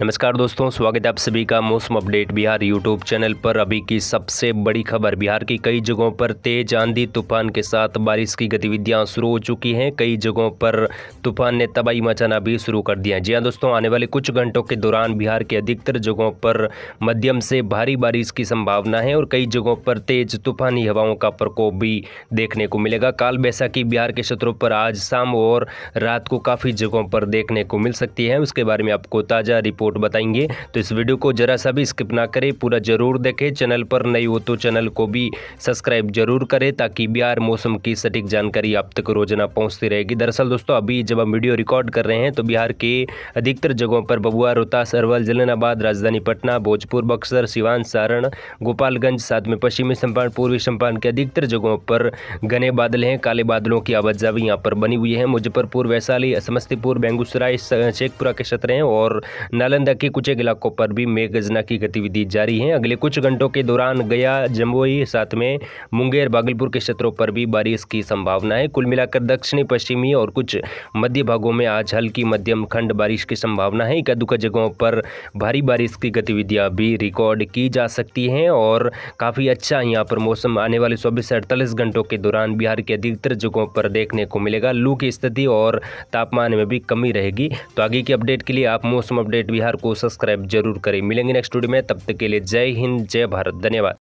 नमस्कार दोस्तों स्वागत है आप सभी का मौसम अपडेट बिहार यूट्यूब चैनल पर अभी की सबसे बड़ी खबर बिहार की कई जगहों पर तेज आंधी तूफान के साथ बारिश की गतिविधियां शुरू हो चुकी हैं कई जगहों पर तूफान ने तबाही मचाना भी शुरू कर दिया है जी हाँ दोस्तों आने वाले कुछ घंटों के दौरान बिहार के अधिकतर जगहों पर मध्यम से भारी बारिश की संभावना है और कई जगहों पर तेज तूफानी हवाओं का प्रकोप भी देखने को मिलेगा काल बैसाखी बिहार के क्षेत्रों पर आज शाम और रात को काफ़ी जगहों पर देखने को मिल सकती है उसके बारे में आपको ताज़ा रिपोर्ट रिपोर्ट बताएंगे तो इस वीडियो को ज़रा सा भी स्किप ना करें पूरा ज़रूर देखें चैनल पर नई हो तो चैनल को भी सब्सक्राइब जरूर करें ताकि बिहार मौसम की सटीक जानकारी आप तक रोजाना पहुंचती रहेगी दरअसल दोस्तों अभी जब हम वीडियो रिकॉर्ड कर रहे हैं तो बिहार के अधिकतर जगहों पर बबुआ रोहतास अरवल जलनाबाद राजधानी पटना भोजपुर बक्सर सिवान सारण गोपालगंज साथ में पश्चिमी चंपारण पूर्वी चंपारण के अधिकतर जगहों पर घने बादल हैं काले बादलों की आवाजावी यहाँ पर बनी हुई है मुजफ्फरपुर वैशाली समस्तीपुर बेगूसराय शेखपुरा के क्षेत्र हैं और नाला नालंदा के कुछ इलाकों पर भी मेघ गजना की गतिविधि जारी है अगले कुछ घंटों के दौरान गया जमुई साथ में मुंगेर भागलपुर के क्षेत्रों पर भी बारिश की संभावना है कुल मिलाकर दक्षिणी पश्चिमी और कुछ मध्य भागों में आज हल्की मध्यम खंड बारिश की संभावना है इक्का जगहों पर भारी बारिश की गतिविधियाँ भी रिकॉर्ड की जा सकती हैं और काफ़ी अच्छा यहाँ पर मौसम आने वाले चौबीस से अड़तालीस घंटों के दौरान बिहार के अधिकतर जगहों पर देखने को मिलेगा लू की स्थिति और तापमान में भी कमी रहेगी तो आगे की अपडेट के लिए आप मौसम अपडेट भी बिहार को सब्सक्राइब जरूर करें मिलेंगे नेक्स्ट वीडियो में तब तक के लिए जय हिंद जय भारत धन्यवाद